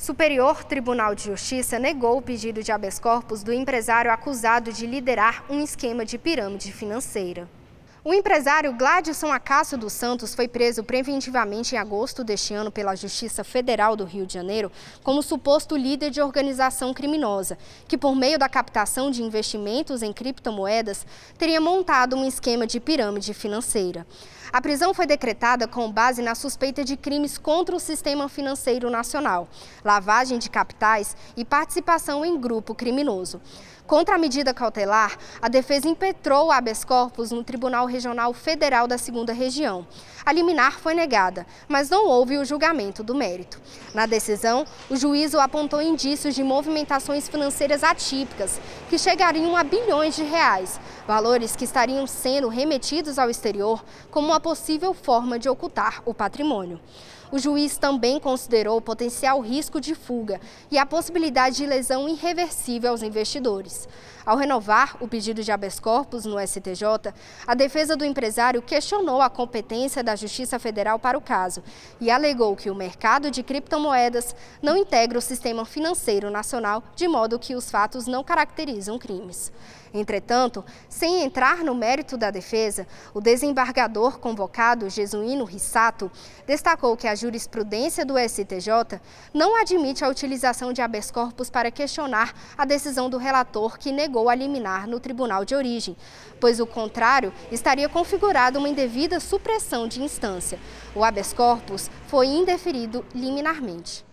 Superior Tribunal de Justiça negou o pedido de habeas corpus do empresário acusado de liderar um esquema de pirâmide financeira. O empresário Gladson Acácio dos Santos foi preso preventivamente em agosto deste ano pela Justiça Federal do Rio de Janeiro como suposto líder de organização criminosa, que por meio da captação de investimentos em criptomoedas teria montado um esquema de pirâmide financeira. A prisão foi decretada com base na suspeita de crimes contra o sistema financeiro nacional, lavagem de capitais e participação em grupo criminoso. Contra a medida cautelar, a defesa impetrou o habeas corpus no Tribunal Regional Federal da 2 Região. A liminar foi negada, mas não houve o julgamento do mérito. Na decisão, o juízo apontou indícios de movimentações financeiras atípicas, que chegariam a bilhões de reais, valores que estariam sendo remetidos ao exterior como uma possível forma de ocultar o patrimônio. O juiz também considerou o potencial risco de fuga e a possibilidade de lesão irreversível aos investidores. Ao renovar o pedido de habeas corpus no STJ, a defesa do empresário questionou a competência da Justiça Federal para o caso e alegou que o mercado de criptomoedas não integra o sistema financeiro nacional, de modo que os fatos não caracterizam crimes. Entretanto, sem entrar no mérito da defesa, o desembargador convocado, Jesuíno Rissato, destacou que a jurisprudência do STJ não admite a utilização de habeas corpus para questionar a decisão do relator que negou a liminar no tribunal de origem, pois o contrário estaria configurado uma indevida supressão de instância. O habeas corpus foi indeferido liminarmente.